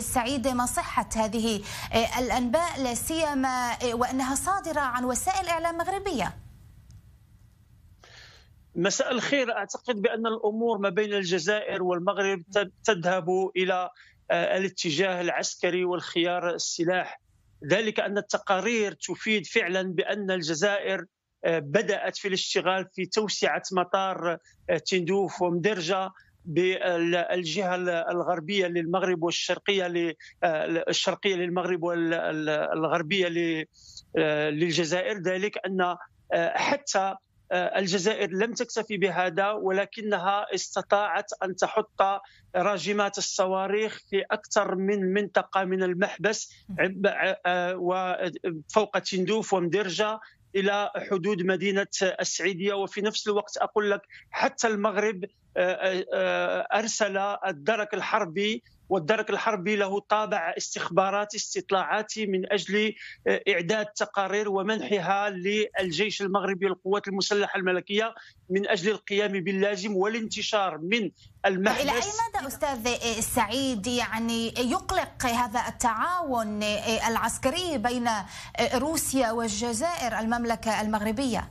السعيدة ما صحة هذه آه، الأنباء لا سيما آه، وأنها صادرة عن وسائل إعلام مغربية مساء الخير أعتقد بأن الأمور ما بين الجزائر والمغرب تذهب إلى آه، الاتجاه العسكري والخيار السلاح ذلك أن التقارير تفيد فعلا بأن الجزائر بدأت في الاشتغال في توسعة مطار تندوف ومدرجة بالجهه الغربيه للمغرب والشرقيه آه، الشرقيه للمغرب والغربيه آه، للجزائر ذلك ان آه، حتى الجزائر لم تكتفي بهذا ولكنها استطاعت ان تحط راجمات الصواريخ في اكثر من منطقه من المحبس وفوق تندوف ومدرجه الى حدود مدينه السعيديه وفي نفس الوقت اقول لك حتى المغرب آه، آه، آه، ارسل الدرك الحربي والدرك الحربي له طابع استخباراتي استطلاعاتي من اجل اعداد تقارير ومنحها للجيش المغربي القوات المسلحه الملكيه من اجل القيام باللازم والانتشار من المحبس الى اي مدى استاذ سعيد يعني يقلق هذا التعاون العسكري بين روسيا والجزائر المملكه المغربيه؟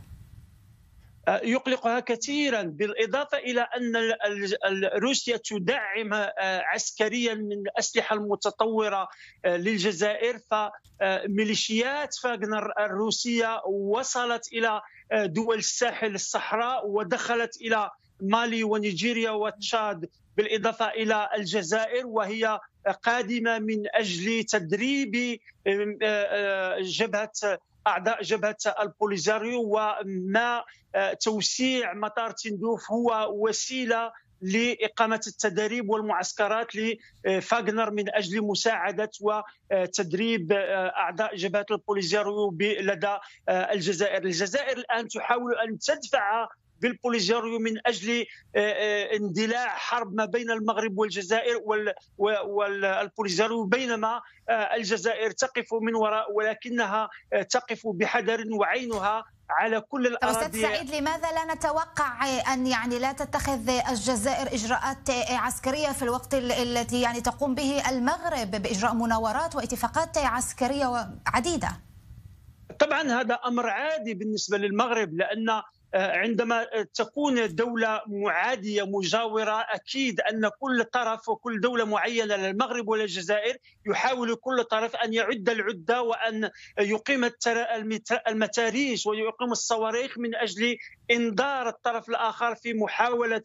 يقلقها كثيرا بالإضافة إلى أن روسيا تدعم آه، عسكريا من الأسلحة المتطورة آه، للجزائر فميليشيات آه، فاغنر الروسية وصلت إلى دول الساحل الصحراء ودخلت إلى مالي ونيجيريا وتشاد بالإضافة إلى الجزائر وهي قادمة من أجل تدريب جبهة اعضاء جبهه البوليزاريو وما آه، توسيع مطار تندوف هو وسيله لإقامة التدريب والمعسكرات لفاغنر من أجل مساعدة وتدريب آه، أعضاء جبهة البوليزاريو لدى آه، الجزائر الجزائر الآن تحاول أن تدفع بالبوليزاريو من اجل آه، آه، اندلاع حرب ما بين المغرب والجزائر والبوليزاريو بينما آه، الجزائر تقف من وراء ولكنها تقف بحذر وعينها على كل الاراضي استاذ سعيد لماذا لا نتوقع ان يعني لا تتخذ الجزائر اجراءات عسكريه في الوقت الذي يعني تقوم به المغرب باجراء مناورات واتفاقات عسكريه عديده طبعا هذا امر عادي بالنسبه للمغرب لان آه، عندما تكون دولة معادية مجاورة أكيد أن كل طرف وكل دولة معينة للمغرب والجزائر يحاول كل طرف أن يعد العدة وأن يقيم المتاريش ويقيم الصواريخ من أجل إنذار الطرف الآخر في محاولة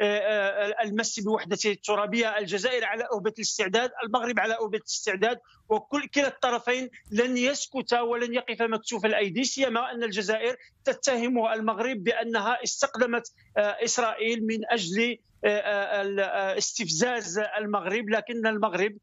آه، آه، المس بوحدته الترابية الجزائر على أوبة الاستعداد المغرب على أوبة الاستعداد وكل كلا الطرفين لن يسكت ولن يقف مكتوف الأيدي سيما أن الجزائر تتهم المغرب المغرب بانها استقدمت آه، اسرائيل من اجل آه، آه، آه، استفزاز المغرب لكن المغرب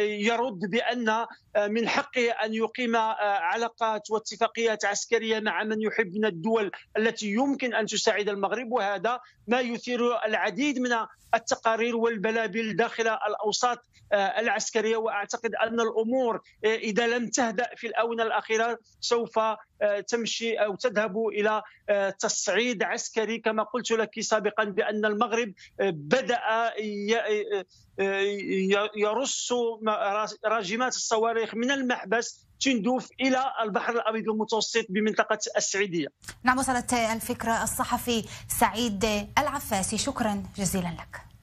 يرد بان من حقه ان يقيم علاقات واتفاقيات عسكريه مع من يحب من الدول التي يمكن ان تساعد المغرب وهذا ما يثير العديد من التقارير والبلابل داخل الاوساط العسكريه واعتقد ان الامور اذا لم تهدا في الاونه الاخيره سوف تمشي او تذهب الى تصعيد عسكري كما قلت لك سابقا بان المغرب بدأ يرص راجمات الصواريخ من المحبس تندوف الى البحر الابيض المتوسط بمنطقه السعيديه. نعم وصلت الفكره الصحفي سعيد العفاسي شكرا جزيلا لك.